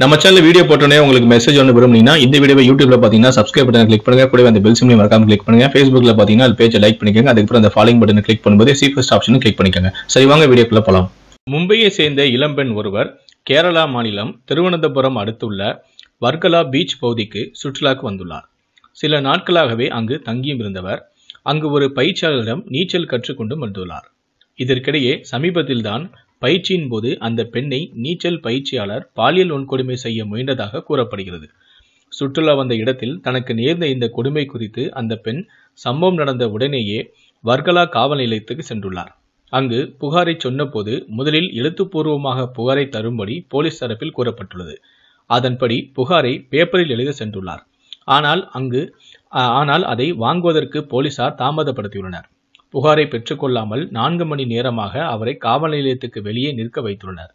நம்ம channel video போட்டோன்னே உங்களுக்கு மெசேஜ் ஒன்று விரும்புனீங்கன்னா இந்த வீடியோ யூடியூப்ல பார்த்தீங்கன்னா சப்ஸ்கிரைப் பட்டன் கிளிக் பண்ணுங்க கூட அந்த பெல் சிம்லையும் மறக்காம கிளிக் பண்ணுங்க ஃபேஸ்புக்ல பார்த்தீங்கன்னா அது பேஜை லைக் பண்ணிக்கோங்க அதுக்கப்புறம் அந்த ஃபாலோ பட்டன் கிளிக் பண்ணும்போது ஃபர்ஸ்ட் ஆப்ஷன் கிளிக் பண்ணிக்கோங்க சரி வாங்க வீடியோக்குள்ள போலாம் மும்பையை சேர்ந்த இளம்பெண் ஒருவர் கேரளா மாநிலம் திருவனந்தபுரம் அடுத்துள்ள வர்கலா பீச் பகுதிக்கு சுற்றுலாக்கு வந்துள்ளார் சில நாட்களாகவே அங்கு தங்கியும் இருந்தவர் அங்கு ஒரு பயிற்சியாளரிடம் நீச்சல் கற்றுக்கொண்டு வந்துள்ளார் இதற்கிடையே சமீபத்தில்தான் பயிற்சியின் போது அந்த பெண்ணை நீச்சல் பயிற்சியாளர் பாலியல் வன்கொடுமை செய்ய முயன்றதாக கூறப்படுகிறது சுற்றுலா வந்த இடத்தில் தனக்கு நேர்ந்த இந்த கொடுமை குறித்து அந்த பெண் சம்பவம் நடந்த உடனேயே வர்கலா காவல் நிலையத்துக்கு சென்றுள்ளார் அங்கு புகாரை சொன்னபோது முதலில் எழுத்துப்பூர்வமாக புகாரை தரும்படி போலீஸ் தரப்பில் கூறப்பட்டுள்ளது அதன்படி புகாரை பேப்பரில் எழுத சென்றுள்ளார் ஆனால் அங்கு ஆனால் அதை வாங்குவதற்கு போலீசார் தாமதப்படுத்தியுள்ளனர் புகாரை பெற்றுக்கொள்ளாமல் நான்கு மணி நேரமாக அவரை காவல் நிலையத்துக்கு வெளியே நிற்க வைத்துள்ளனர்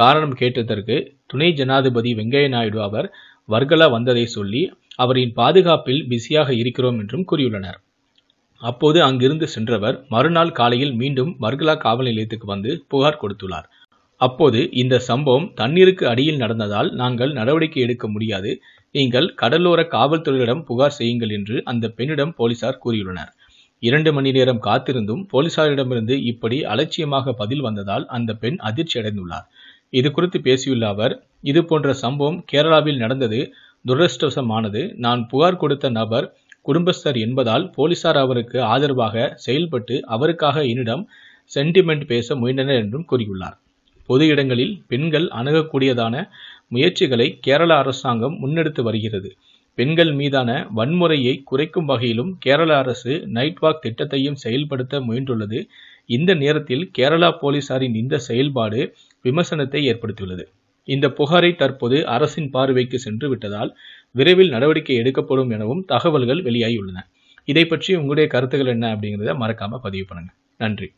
காரணம் கேட்டதற்கு துணை ஜனாதிபதி வெங்கைய நாயுடு அவர் வர்கலா வந்ததை சொல்லி அவரின் பாதுகாப்பில் பிஸியாக இருக்கிறோம் என்றும் கூறியுள்ளனர் அப்போது அங்கிருந்து சென்றவர் மறுநாள் காலையில் மீண்டும் வர்கலா காவல் நிலையத்துக்கு வந்து புகார் கொடுத்துள்ளார் அப்போது இந்த சம்பவம் தண்ணீருக்கு அடியில் நடந்ததால் நாங்கள் நடவடிக்கை எடுக்க முடியாது நீங்கள் கடலோர காவல்துறையிடம் புகார் செய்யுங்கள் என்று அந்த பெண்ணிடம் போலீசார் கூறியுள்ளனர் இரண்டு மணி நேரம் காத்திருந்தும் போலீசாரிடமிருந்து இப்படி அலட்சியமாக பதில் வந்ததால் அந்த பெண் அதிர்ச்சி அடைந்துள்ளார் இது குறித்து பேசியுள்ள அவர் இது போன்ற சம்பவம் கேரளாவில் நடந்தது துரதிருஷ்டவசமானது நான் புகார் கொடுத்த நபர் குடும்பஸ்தர் என்பதால் போலீசார் அவருக்கு ஆதரவாக செயல்பட்டு அவருக்காக என்னிடம் சென்டிமெண்ட் பேச முயன்றனர் என்றும் கூறியுள்ளார் பொது இடங்களில் பெண்கள் அணுகக்கூடியதான முயற்சிகளை கேரள அரசாங்கம் முன்னெடுத்து வருகிறது பெண்கள் மீதான வன்முறையை குறைக்கும் வகையிலும் கேரள அரசு நைட் வாக் திட்டத்தையும் செயல்படுத்த முயன்றுள்ளது இந்த நேரத்தில் கேரளா போலீசாரின் இந்த செயல்பாடு விமர்சனத்தை ஏற்படுத்தியுள்ளது இந்த புகாரை தற்போது அரசின் பார்வைக்கு சென்று விட்டதால் விரைவில் நடவடிக்கை எடுக்கப்படும் எனவும் தகவல்கள் வெளியாகியுள்ளன இதை பற்றி உங்களுடைய கருத்துக்கள் என்ன அப்படிங்கிறத மறக்காம பதிவு பண்ணுங்க நன்றி